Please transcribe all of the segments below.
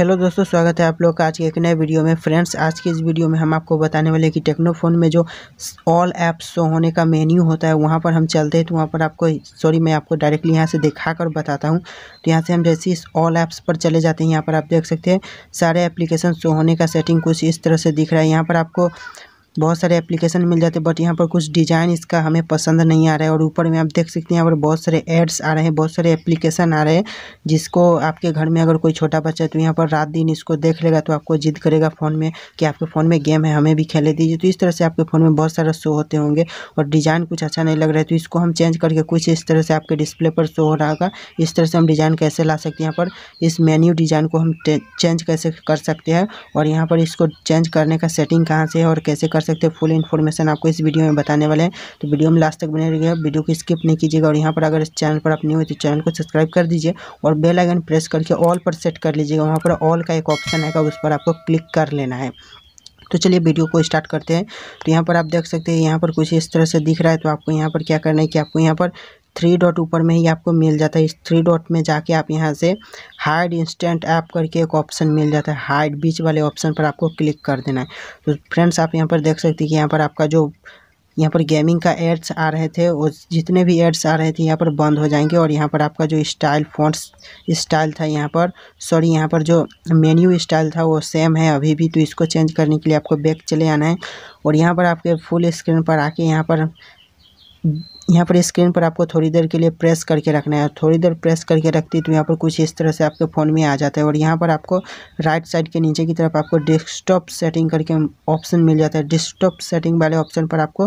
hello दोस्तों स्वागत है आप लोग का आज के एक नए वीडियो में फ्रेंड्स आज की इस वीडियो में हम आपको बताने वाले हैं कि टेक्नो फ़ोन में जो ऑल ऐप शो होने का मेन्यू होता है वहाँ पर हम चलते हैं तो वहाँ पर आपको सॉरी मैं आपको डायरेक्टली यहाँ से दिखा कर बताता हूँ तो यहाँ से हम जैसे इस ऑल ऐप्स पर चले जाते हैं यहाँ पर आप देख सकते हैं सारे एप्लीकेशन शो होने का सेटिंग कुछ इस तरह से दिख रहा है यहाँ पर आपको बहुत सारे एप्लीकेशन मिल जाते बट यहाँ पर कुछ डिज़ाइन इसका हमें पसंद नहीं आ रहा है और ऊपर में आप देख सकते हैं यहाँ पर बहुत सारे एड्स आ रहे हैं बहुत सारे एप्लीकेशन आ रहे हैं जिसको आपके घर में अगर कोई छोटा बच्चा है तो यहाँ पर रात दिन इसको देख लेगा तो आपको जिद करेगा फ़ोन में कि आपके फ़ोन में गेम है हमें भी खेले दीजिए तो इस तरह से आपके फ़ोन में बहुत सारा शो होते होंगे और डिज़ाइन कुछ अच्छा नहीं लग रहा है तो इसको हम चेंज करके कुछ इस तरह से आपके डिस्प्ले पर शो हो रहा होगा इस तरह से हम डिज़ाइन कैसे ला सकते हैं यहाँ पर इस मेन्यू डिज़ाइन को हम चेंज कैसे कर सकते हैं और यहाँ पर इसको चेंज करने का सेटिंग कहाँ से है और कैसे कर कर सकते हो फुल इन्फॉर्मेशन आपको इस वीडियो में बताने वाले हैं तो वीडियो में लास्ट तक बने रहिएगा वीडियो को स्किप नहीं कीजिएगा और यहाँ पर अगर इस चैनल पर आप नहीं हो तो चैनल को सब्सक्राइब कर दीजिए और बेल आइकन प्रेस करके ऑल पर सेट कर लीजिएगा वहाँ पर ऑल का एक ऑप्शन आएगा उस पर आपको क्लिक कर लेना है तो चलिए वीडियो को स्टार्ट करते हैं तो यहाँ पर आप देख सकते हैं यहाँ पर कुछ इस तरह से दिख रहा है तो आपको यहाँ पर क्या करना है कि आपको यहाँ पर थ्री डॉट ऊपर में ही आपको मिल जाता है इस थ्री डॉट में जाके आप यहाँ से हाइड इंस्टेंट ऐप करके एक ऑप्शन मिल जाता है हाइड बीच वाले ऑप्शन पर आपको क्लिक कर देना है तो फ्रेंड्स आप यहाँ पर देख सकते हैं कि यहाँ पर आपका जो यहाँ पर गेमिंग का एड्स आ रहे थे वो जितने भी एड्स आ रहे थे यहाँ पर बंद हो जाएंगे और यहाँ पर आपका जो स्टाइल फॉन्ट्स स्टाइल था यहाँ पर सॉरी यहाँ पर जो मेन्यू स्टाइल था वो सेम है अभी भी तो इसको चेंज करने के लिए आपको बैक चले आना है और यहाँ पर आपके फुल स्क्रीन पर आके यहाँ पर यहाँ पर स्क्रीन पर आपको थोड़ी देर के लिए प्रेस करके रखना है थोड़ी देर प्रेस करके रखती तो यहाँ पर कुछ इस तरह से आपके फ़ोन में आ जाता है और यहाँ पर आपको राइट साइड के नीचे की तरफ आपको डेस्कटॉप सेटिंग करके ऑप्शन मिल जाता है डेस्कटॉप सेटिंग वाले ऑप्शन पर आपको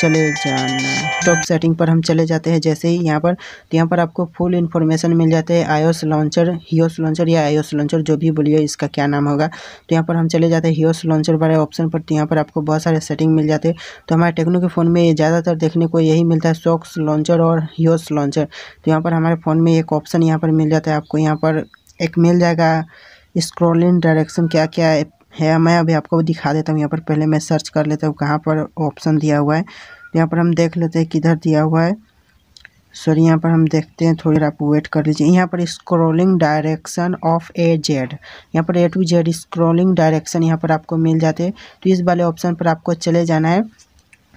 चले जाना टॉप सेटिंग पर हम चले जाते हैं जैसे ही यहाँ पर तो यहाँ पर आपको फुल इन्फॉर्मेशन मिल जाते हैं आयोस लॉन्चर हीओस लॉन्चर या आयोस लॉन्चर जो भी बोलिए इसका क्या नाम होगा तो यहाँ पर हम चले जाते हैं हीओस लॉन्चर वाले ऑप्शन पर तो यहाँ पर आपको बहुत सारे सेटिंग मिल जाते हैं तो हमारे टेक्नो के फ़ोन में ज़्यादातर देखने को यही मिल मिलता है सॉक्स लॉन्चर और योस लॉन्चर तो यहाँ पर हमारे फ़ोन में एक ऑप्शन यहाँ पर मिल जाता है आपको यहाँ पर एक मिल जाएगा स्क्रॉलिंग डायरेक्शन क्या क्या है मैं अभी आपको दिखा देता हूँ यहाँ पर पहले मैं सर्च कर लेता हूँ कहाँ पर ऑप्शन दिया हुआ है तो यहाँ पर हम देख लेते हैं किधर दिया हुआ है सॉरी यहाँ पर हम देखते हैं थोड़ी देर आप वेट कर लीजिए यहाँ पर scrolling direction of A Z यहाँ पर A to Z scrolling direction यहाँ पर आपको मिल जाते हैं तो इस वाले ऑप्शन पर आपको चले जाना है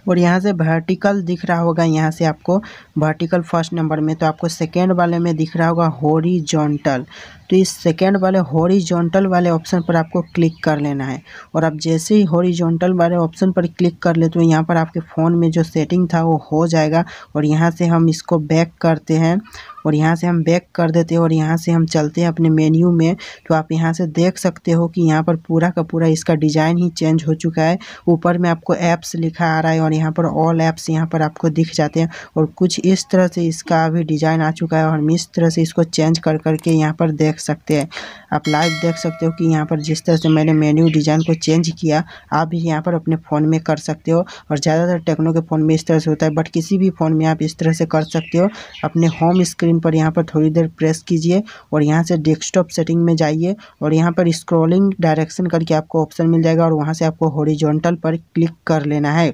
और यहाँ से वर्टिकल दिख रहा होगा यहाँ से आपको वर्टिकल फर्स्ट नंबर में तो आपको सेकेंड वाले में दिख रहा होगा हॉरिजॉन्टल तो इस सेकेंड वाले हॉरिजॉन्टल वाले ऑप्शन पर आपको क्लिक कर लेना है और आप जैसे ही हॉरिजॉन्टल वाले ऑप्शन पर क्लिक कर लेते हो यहाँ पर आपके फ़ोन में जो सेटिंग था वो हो जाएगा और यहाँ से हम इसको बैक करते हैं और यहाँ से हम बैक कर देते हैं और यहाँ से हम चलते हैं अपने मेन्यू में तो आप यहाँ से देख सकते हो कि यहाँ पर पूरा का पूरा इसका डिज़ाइन ही चेंज हो चुका है ऊपर में आपको ऐप्स लिखा आ रहा है और यहाँ पर ऑल ऐप्स यहाँ पर आपको दिख जाते हैं और कुछ इस तरह से इसका अभी डिज़ाइन आ चुका है और हम इस तरह से इसको चेंज कर करके यहाँ पर देख सकते हैं आप लाइव देख सकते हो कि यहाँ पर जिस तरह से मैंने मेन्यू डिज़ाइन को चेंज किया आप भी यहाँ पर अपने फ़ोन में कर सकते हो और ज़्यादातर टेक्नो के फ़ोन में इस तरह से होता है बट किसी भी फ़ोन में आप इस तरह से कर सकते हो अपने होम स्क्रीन पर यहाँ पर थोड़ी देर प्रेस कीजिए और यहाँ से डेस्कटॉप सेटिंग में जाइए और यहाँ पर स्क्रॉलिंग डायरेक्शन करके आपको ऑप्शन मिल जाएगा और वहाँ से आपको हॉरिजॉन्टल पर क्लिक कर लेना है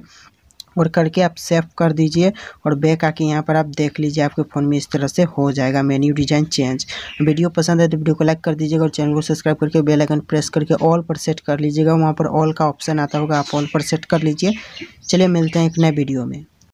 और करके आप सेव कर दीजिए और बैक आके यहाँ पर आप देख लीजिए आपके फ़ोन में इस तरह से हो जाएगा मेन्यू डिज़ाइन चेंज वीडियो पसंद है तो वीडियो को लाइक कर दीजिएगा और चैनल को सब्सक्राइब करके बेलाइकन प्रेस करके ऑल पर सेट कर लीजिएगा वहाँ पर ऑल का ऑप्शन आता होगा आप ऑल पर सेट कर लीजिए चलिए मिलते हैं एक नए वीडियो में